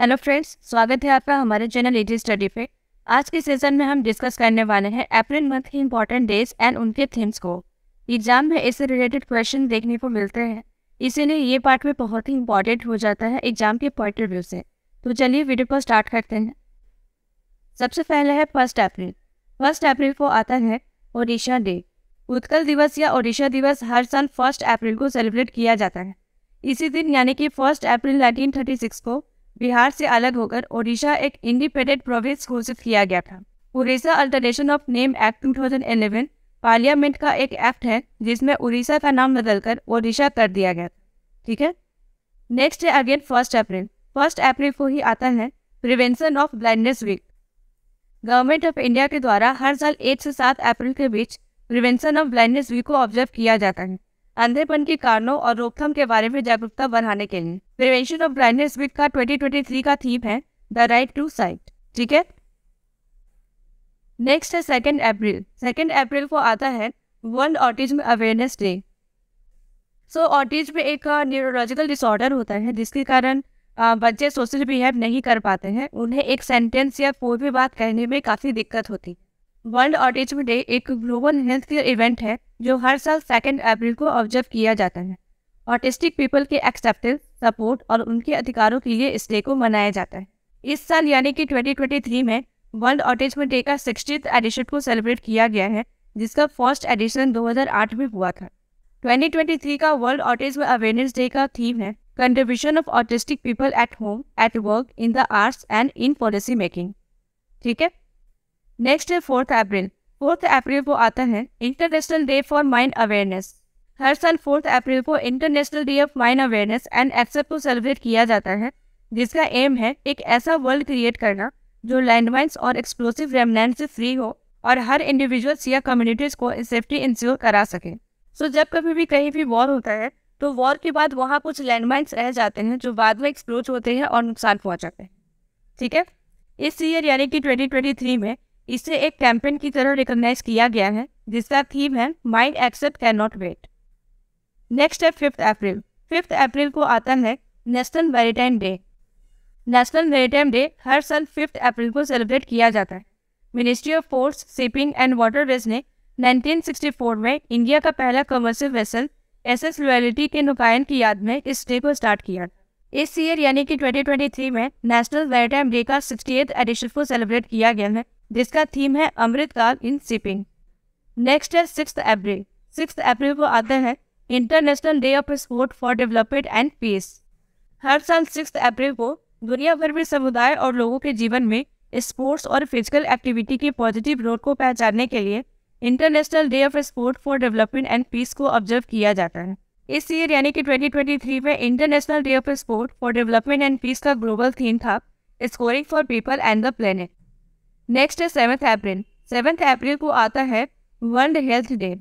hello friends स्वागत है आपका हमारे चैनल इट स्टडी पे आज के सेशन में हम डिस्कस करने वाले हैं अप्रैल मंथ के इंपॉर्टेंट डेज एंड उनके थीम्स को एग्जाम में इससे रिलेटेड क्वेश्चन देखने को मिलते हैं इसीलिए ये पार्ट में बहुत ही इंपॉर्टेंट हो जाता है एग्जाम के पॉइंट ऑफ व्यू से तो चलिए वीडियो को स्टार्ट करते हैं सबसे पहले है फर्स्ट अप्रैल फर्स्ट अप्रैल को आता है ओडिशा डे उत्कल दिवस या ओडिशा दिवस हर साल फर्स्ट अप्रैल को सेलिब्रेट किया जाता है इसी दिन यानी कि फर्स्ट अप्रैल 1936 को बिहार से अलग होकर ओडिशा एक इंडिपेंडेंट प्रोविंस घोषित किया गया था Orissa alternation of name act 2011 parliament का एक एक्ट है जिसमें उड़ीसा का नाम बदलकर ओडिशा कर दिया गया ठीक है नेक्स्ट है again first April first April को ही आता है prevention of blindness week government of India के द्वारा हर साल एक से सात अप्रैल के बीच प्रिवेंशन ऑफ ब्लाइंडनेस वीक को ऑब्जर्व किया जाता है अंधेपन के कारणों और रोकथाम के बारे में जागरूकता बढ़ाने के लिए प्रिवेंशन ऑफ ब्लाइंडनेस वीक का 2023 का थीम है द राइट टू साइट ठीक है नेक्स्ट है सेकेंड अप्रैल सेकेंड अप्रैल को आता है world autism awareness day so autism एक न्यूरोलॉजिकल uh, डिसऑर्डर होता है जिसके कारण uh, बच्चे सोशल बिहेव नहीं कर पाते हैं उन्हें एक सेंटेंस या कोई भी बात कहने में काफ़ी दिक्कत होती है वर्ल्ड ऑटिज्म डे एक ग्लोबल हेल्थ केयर इवेंट है जो हर साल सेकेंड अप्रैल को ऑब्जर्व किया जाता है ऑटिस्टिक पीपल के एक्सेप्टेंस सपोर्ट और उनके अधिकारों के लिए इस डे को मनाया जाता है इस साल यानी कि 2023 में वर्ल्ड ऑटिज्म डे का सिक्सटी एडिशन को सेलिब्रेट किया गया है जिसका फर्स्ट एडिशन 2008 में हुआ था 2023 का वर्ल्ड ऑटिज्म अवेयरनेस डे का थीम है contribution of autistic people at home at work in the arts and in policy making ठीक है नेक्स्ट है फोर्थ अप्रैल फोर्थ अप्रैल को आता है international day for mind awareness हर साल फोर्थ अप्रैल को international day of mine awareness and accept को सेलिब्रेट किया जाता है जिसका एम है एक ऐसा वर्ल्ड क्रिएट करना जो लैंडमाइंस और एक्सप्लोसिव रेमनैंड से फ्री हो और हर इंडिविजुअल्स या कम्युनिटीज को सेफ्टी इंश्योर करा सके सो so, जब कभी भी कहीं भी वॉर होता है तो वॉर के बाद वहाँ कुछ लैंडमाइंस रह जाते हैं जो बाद में एक्सप्लोज होते हैं और नुकसान पहुँचाते हैं ठीक है इस ईयर यानी कि 2023 में इसे एक कैंपेन की तरह रिकॉग्नाइज किया गया है जिसका थीम है mind accept can not wait next है फिफ्थ अप्रैल फिफ्थ अप्रैल को आता है national maritime day national maritime day हर साल फिफ्थ अप्रैल को सेलिब्रेट किया जाता है ministry of ports shipping and waterways ने 1964 में इंडिया का पहला commercial vessel S S Loyalty के नुकायन की याद में इस डे को स्टार्ट किया इस ईयर यानी कि 2023 में नेशनल मैरीटाइम डे का सिक्सटी एडिशन को सेलिब्रेट किया गया है जिसका थीम है अमृतकाल इन शिपिंग नेक्स्ट है सिक्स अप्रैल सिक्स अप्रैल को आता है international day of sport for development and peace हर साल सिक्स अप्रैल को दुनिया भर में समुदाय और लोगों के जीवन में स्पोर्ट्स और फिजिकल एक्टिविटी के पॉजिटिव रोल को पहचानने के लिए international day of sport for development and peace को ऑब्जर्व किया जाता है इस ईयर यानी कि 2023 में international day of sport for development and peace का ग्लोबल थीम था scoring for people and the planet next है सेवन्थ अप्रैल सेवन्थ अप्रैल को आता है वर्ल्ड हेल्थ डे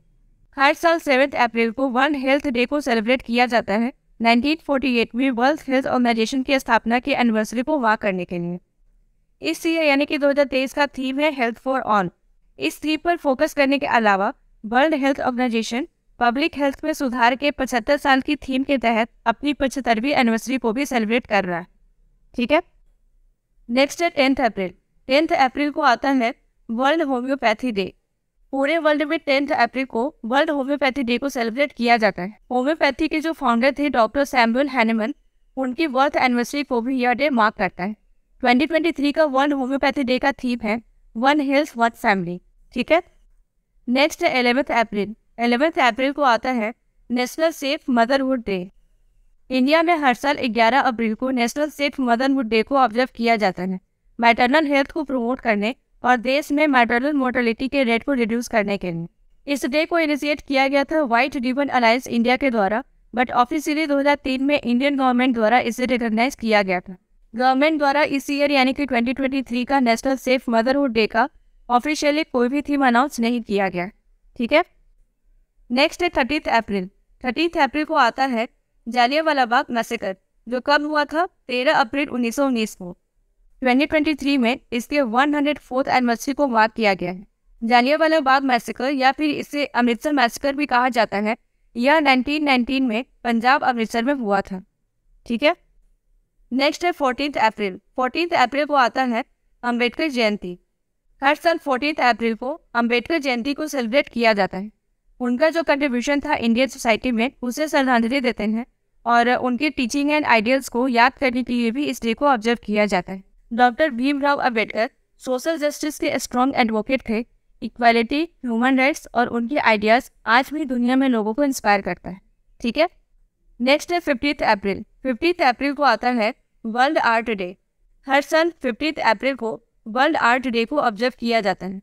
हर साल सेवेंथ अप्रैल को वर्ल्ड हेल्थ डे को सेलिब्रेट किया जाता है 1948 में वर्ल्ड हेल्थ ऑर्गेनाइजेशन की स्थापना के एनिवर्सरी को वाह करने के लिए इस ईयर यानी कि 2023 का थीम है हेल्थ फॉर ऑन इस थीम पर फोकस करने के अलावा world health organisation public health में सुधार के 75 साल की थीम के तहत अपनी पचहत्तरवीं एनिवर्सरी को भी सेलिब्रेट कर रहा है ठीक है नेक्स्ट है टेंथ अप्रैल टेंथ अप्रैल को आता है वर्ल्ड होम्योपैथी डे पूरे वर्ल्ड में टेंथ अप्रैल को वर्ल्ड होम्योपैथी डे को सेलिब्रेट किया जाता है होम्योपैथी के जो फाउंडर थे डॉक्टर सैमुअल हैनेमन उनकी बर्थ एनिवर्सरी को भी यह डे मार्क करता है 2023 का वर्ल्ड होम्योपैथी डे का थीम है वन हेल्थ वन फैमिली ठीक है नेक्स्ट है एलेवेंथ अप्रैल एलेवेंथ अप्रैल को आता है national safe motherhood day India में हर साल 11 अप्रैल को नेशनल सेफ मदरहुड डे को ऑब्जर्व किया जाता है मैटरनल हेल्थ को प्रमोट करने और देश में मैटरनल मोर्टलिटी के रेट को रिड्यूस करने के लिए इस डे को इनिशिएट किया गया था व्हाइट रिबन अलायंस इंडिया के द्वारा बट ऑफिशियली 2003 में इंडियन गवर्नमेंट द्वारा इसे रिकॉग्नाइज किया गया था गवर्नमेंट द्वारा इस ईयर यानी कि 2023 का नेशनल सेफ मदरहुड डे का ऑफिशियली कोई भी थीम अनाउंस नहीं किया गया ठीक है नेक्स्ट है थर्टीथ अप्रैल थर्टीथ अप्रैल को आता है जालियावाला बाग मैसेकर जो कब हुआ था तेरह अप्रैल उन्नीस को 2023 में इसके 104th एनिवर्सरी को मार्क किया गया है जालियावाला बाग मैसेकर या फिर इसे अमृतसर मैसेकर भी कहा जाता है यह 1919 में पंजाब अमृतसर में हुआ था ठीक है नेक्स्ट है फोर्टीन अप्रैल फोर्टीन अप्रैल को आता है अम्बेडकर जयंती हर साल फोर्टीन अप्रैल को अम्बेडकर जयंती को सेलिब्रेट किया जाता है उनका जो कंट्रीब्यूशन था इंडियन सोसाइटी में उसे श्रद्धांजलि देते हैं और उनके टीचिंग एंड आइडियल्स को याद करने के लिए भी इस डे को ऑब्जर्व किया जाता है doctor Bhimrao Ambedkar social justice के स्ट्रॉन्ग एडवोकेट थे इक्वालिटी ह्यूमन राइट्स और उनके आइडियाज़ आज भी दुनिया में लोगों को इंस्पायर करता है ठीक है नेक्स्ट है फिफ्टीथ अप्रैल फिफ्टीथ अप्रैल को आता है वर्ल्ड आर्ट डे हर साल फिफ्टीथ अप्रैल को वर्ल्ड आर्ट डे को ऑब्जर्व किया जाता है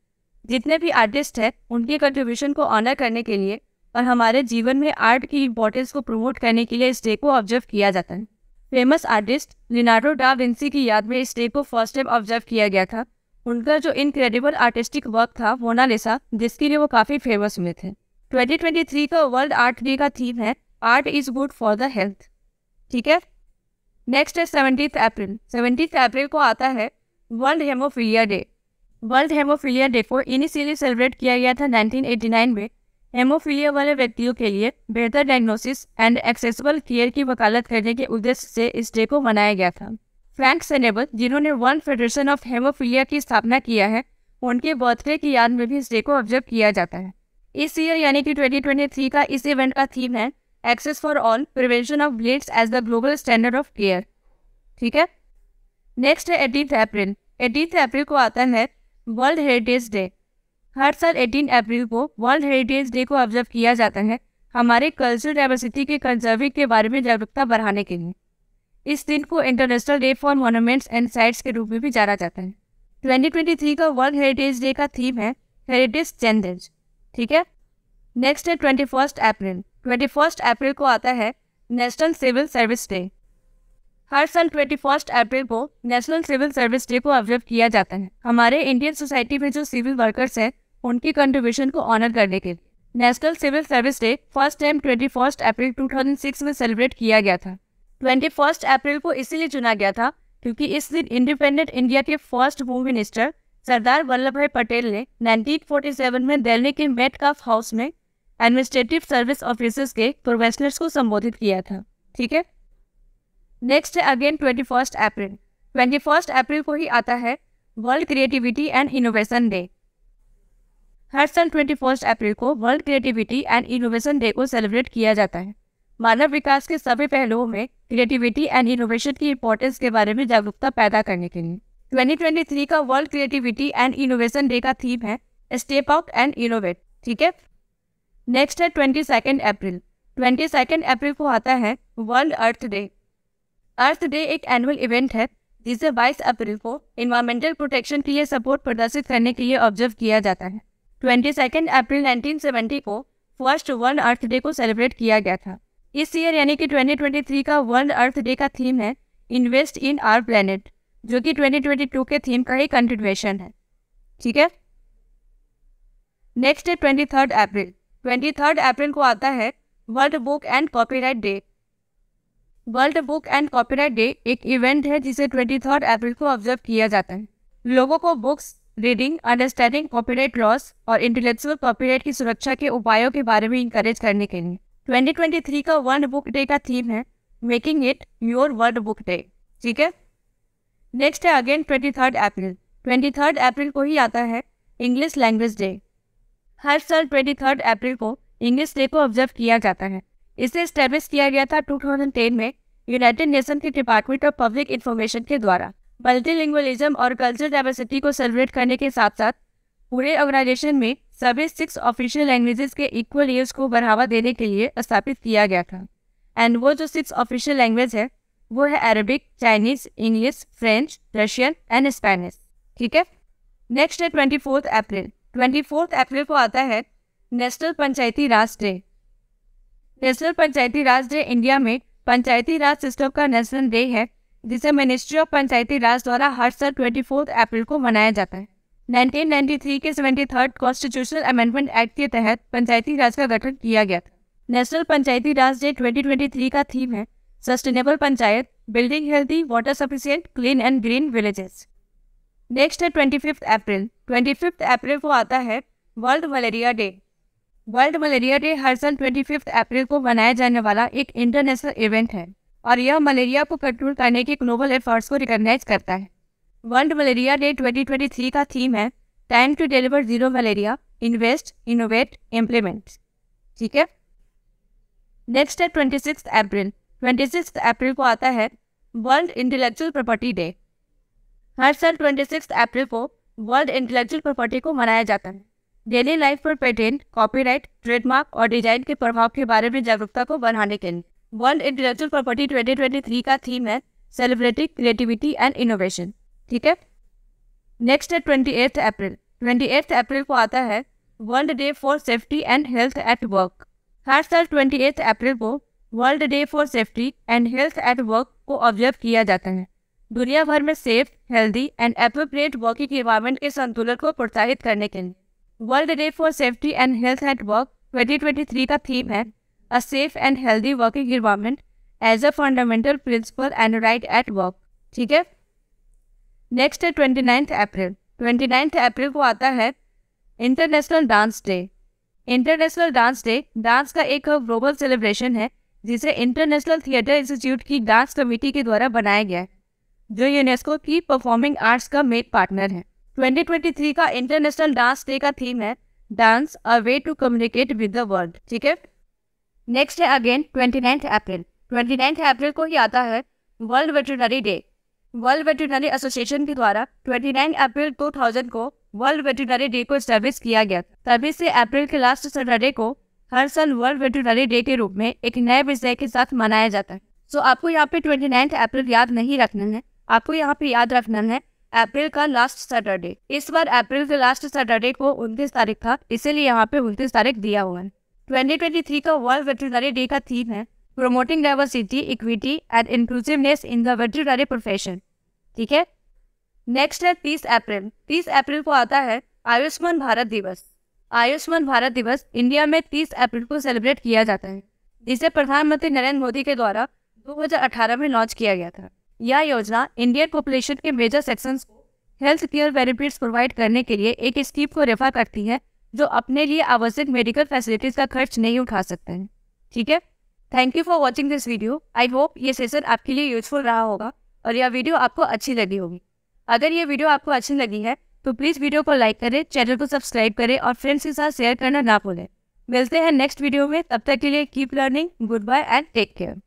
जितने भी आर्टिस्ट हैं उनके कंट्रीब्यूशन को ऑनर करने के लिए और हमारे जीवन में आर्ट की इम्पोर्टेंस को प्रमोट करने के लिए इस डे को ऑब्जर्व किया जाता है famous artist Leonardo da Vinci की याद में इस डे को फर्स्ट टाइम ऑब्जर्व किया गया था उनका जो इनक्रेडिबल आर्टिस्टिक वर्क था मोनालिसा जिसके लिए वो काफ़ी फेमस हुए थे 2023 का वर्ल्ड आर्ट डे का थीम है art is good for the health ठीक है नेक्स्ट है सेवनटीथ अप्रैल सेवनटीथ अप्रैल को आता है world haemophilia day world haemophilia day को इनिशियली सेलिब्रेट किया गया था 1989 में हेमोफीलिया वाले व्यक्तियों के लिए बेहतर डायग्नोसिस एंड एक्सेसिबल केयर की वकालत करने के उद्देश्य से इस डे को मनाया गया था फ्रैंक सेनेबल जिन्होंने वर्ल्ड फेडरेशन ऑफ हेमोफीलिया की स्थापना किया है उनके बर्थडे की याद में भी इस डे को ऑब्जर्व किया जाता है इस ईयर यानी कि 2023 का इस इवेंट का थीम है access for all prevention of bleeds as the global standard of care ठीक है नेक्स्ट है एटीन अप्रैल एटीन अप्रैल को आता है वर्ल्ड हेरिटेज डे हर साल 18 अप्रैल को वर्ल्ड हेरिटेज डे को ऑब्जर्व किया जाता है हमारे कल्चरल डाइवर्सिटी के कंजर्विंग के बारे में जागरूकता बढ़ाने के लिए इस दिन को international day for monuments and sites के रूप में भी जाना जाता है 2023 का वर्ल्ड हेरिटेज डे का थीम है हेरिटेज चैलेंज ठीक है नेक्स्ट है twenty first April twenty first April को आता है नेशनल सिविल सर्विस डे हर साल ट्वेंटी फर्स्ट अप्रैल को नेशनल सिविल सर्विस डे को ऑब्जर्व किया जाता है हमारे इंडियन सोसाइटी में जो सिविल वर्कर्स हैं उनके कंट्रीब्यूशन को ऑनर करने के लिए national civil service day first time twenty first April 2006 में सेलिब्रेट किया गया था ट्वेंटी फर्स्ट अप्रैल को इसीलिए चुना गया था क्योंकि इस दिन इंडिपेंडेंट इंडिया के first home minister Sardar Vallabhbhai Patel ने 1947 में दिल्ली के मेट काफ हाउस में एडमिनिस्ट्रेटिव सर्विस ऑफिसर्स के प्रोफेशनल्स को संबोधित किया था ठीक है नेक्स्ट है again twenty first April twenty first April को ही आता है world creativity and innovation day हर साल ट्वेंटी फर्स्ट अप्रैल को world creativity and innovation day को सेलिब्रेट किया जाता है मानव विकास के सभी पहलुओं में क्रिएटिविटी एंड इनोवेशन की इम्पोर्टेंस के बारे में जागरूकता पैदा करने के लिए 2023 का world creativity and innovation day का थीम है स्टेप आउट एंड इनोवेट ठीक है नेक्स्ट है twenty second April twenty second April को आता है world earth day earth day एक एनुअल इवेंट है जिसे 22 अप्रैल को इन्वायरमेंटल प्रोटेक्शन के लिए सपोर्ट प्रदर्शित करने के लिए ऑब्जर्व किया जाता है ट्वेंटी सेकेंड अप्रैल 1970 को फर्स्ट वर्ल्ड अर्थ डे को सेलिब्रेट किया गया था इस ईयर यानी कि 2023 का वर्ल्ड अर्थ डे का थीम है इन्वेस्ट इन आर प्लानट जो कि 2022 के थीम का ही कंटिन्यूएशन है ठीक है नेक्स्ट है twenty third April twenty third April को आता है world book and copyright day world book and copyright day एक इवेंट है जिसे ट्वेंटी थर्ड अप्रैल को ऑब्जर्व किया जाता है लोगों को books reading understanding copyright laws और इंटेलेक्चुअल कॉपीराइट की सुरक्षा के उपायों के बारे में इंकरेज करने के लिए 2023 का वर्ल्ड बुक डे का थीम है making it your world book day ठीक है नेक्स्ट है again twenty third April twenty third April को ही आता है इंग्लिश लैंग्वेज डे हर साल ट्वेंटी थर्ड अप्रैल को इंग्लिश डे को ऑब्जर्व किया जाता है इसे स्टेब्लिश किया गया था 2010 में यूनाइटेड नेशन के डिपार्टमेंट ऑफ पब्लिक इन्फॉर्मेशन के द्वारा मल्टीलिंगुअलिज्म और कल्चर डाइवर्सिटी को सेलिब्रेट करने के साथ साथ पूरे ऑर्गेनाइजेशन में सभी सिक्स ऑफिशियल लैंग्वेजेस के इक्वल यूज को बढ़ावा देने के लिए स्थापित किया गया था एंड वो जो सिक्स ऑफिशियल लैंग्वेज है वो है Arabic Chinese English French Russian and Spanish ठीक है नेक्स्ट है twenty fourth April twenty fourth April को आता है national panchayati raj day national panchayati raj day India में पंचायती राज सिस्टम का नेशनल डे है जिसे मिनिस्ट्री ऑफ पंचायती राज द्वारा हर साल ट्वेंटी अप्रैल को मनाया जाता है 1993 के seventy third constitutional amendment act के तहत पंचायती राज का गठन किया गया था नेशनल पंचायती राज डे 2023 का थीम है sustainable panchayat building healthy water sufficient clean and green villages next है twenty fifth April twenty fifth April को आता है world malaria day world malaria day हर साल ट्वेंटी फिफ्थ अप्रैल को मनाया जाने वाला एक इंटरनेशनल इवेंट है और यह मलेरिया को कंट्रोल करने के ग्लोबल एफर्ट्स को रिकॉग्नाइज करता है वर्ल्ड मलेरिया डे 2023 का थीम है time to deliver zero malaria invest innovate implement ठीक है नेक्स्ट है twenty April twenty six April को आता है वर्ल्ड इंटेलेक्चुअल प्रॉपर्टी डे हर साल ट्वेंटी सिक्स अप्रैल को वर्ल्ड इंटेलेक्चुअल प्रॉपर्टी को मनाया जाता है डेली लाइफ पर पेटेंट कॉपीराइट ट्रेडमार्क और डिजाइन के प्रभाव के बारे में जागरूकता को बढ़ाने के लिए वर्ल्ड इंटेलेक्चुअल प्रॉपर्टी 2023 का थीम है सेलिब्रेटिंग क्रिएटिविटी एंड इनोवेशन ठीक है नेक्स्ट है ट्वेंटी अप्रैल ट्वेंटी अप्रैल को आता है world day for safety and health at work हर साल ट्वेंटी अप्रैल को world day for safety and health at work को ऑब्जर्व किया जाता है दुनिया भर में safe healthy and appropriate working environment के संतुलन को प्रोत्साहित करने के लिए world day for safety and health at work 2023 का थीम है a safe and healthy working environment as a fundamental principle and right at work ठीक है नेक्स्ट है twenty ninth April twenty ninth April को आता है international dance day international dance day dance का एक ग्लोबल सेलिब्रेशन है जिसे इंटरनेशनल थिएटर इंस्टीट्यूट की डांस कमेटी के द्वारा बनाया गया है जो यूनेस्को की परफॉर्मिंग आर्ट्स का मेन पार्टनर है 2023 का इंटरनेशनल डांस डे का थीम है dance a way to communicate with the world ठीक है नेक्स्ट है again twenty ninth April twenty ninth April को ही आता है world veterinary day world veterinary association के द्वारा 29 अप्रैल 2000 को वर्ल्ड वेटरनरी डे को स्टैब्लिश किया गया था तभी से अप्रैल के लास्ट सैटरडे को हर साल वर्ल्ड वेटरनरी डे के रूप में एक नए विषय के साथ मनाया जाता है सो so, आपको यहाँ पे 29 अप्रैल याद नहीं रखना है आपको यहाँ पे याद रखना है अप्रैल का लास्ट सैटरडे इस बार अप्रैल के लास्ट सैटरडे को उनतीस तारीख था इसीलिए यहाँ पे उनतीस तारीख दिया हुआ है 2023 का वर्ल्ड वेटरनरी डे का थीम है promoting diversity equity and inclusiveness in the veterinary profession ठीक है नेक्स्ट है तीस अप्रैल तीस अप्रैल को आता है आयुष्मान भारत दिवस आयुष्मान भारत दिवस इंडिया में 30 अप्रैल को सेलिब्रेट किया जाता है जिसे प्रधानमंत्री नरेंद्र मोदी के द्वारा 2018 में लॉन्च किया गया था यह योजना इंडियन पॉपुलेशन के मेजर सेक्शंस को हेल्थ केयर बेनिफिट्स प्रोवाइड करने के लिए एक स्कीम को रेफर करती है जो अपने लिए आवश्यक मेडिकल फैसिलिटीज का खर्च नहीं उठा सकते हैं ठीक है thank you for watching this video I hope ये सेशन आपके लिए यूजफुल रहा होगा और यह वीडियो आपको अच्छी लगी होगी अगर ये वीडियो आपको अच्छी लगी है तो प्लीज़ वीडियो को लाइक करें चैनल को सब्सक्राइब करें और फ्रेंड्स के साथ शेयर करना ना भूलें मिलते हैं नेक्स्ट वीडियो में तब तक के लिए keep learning goodbye and take care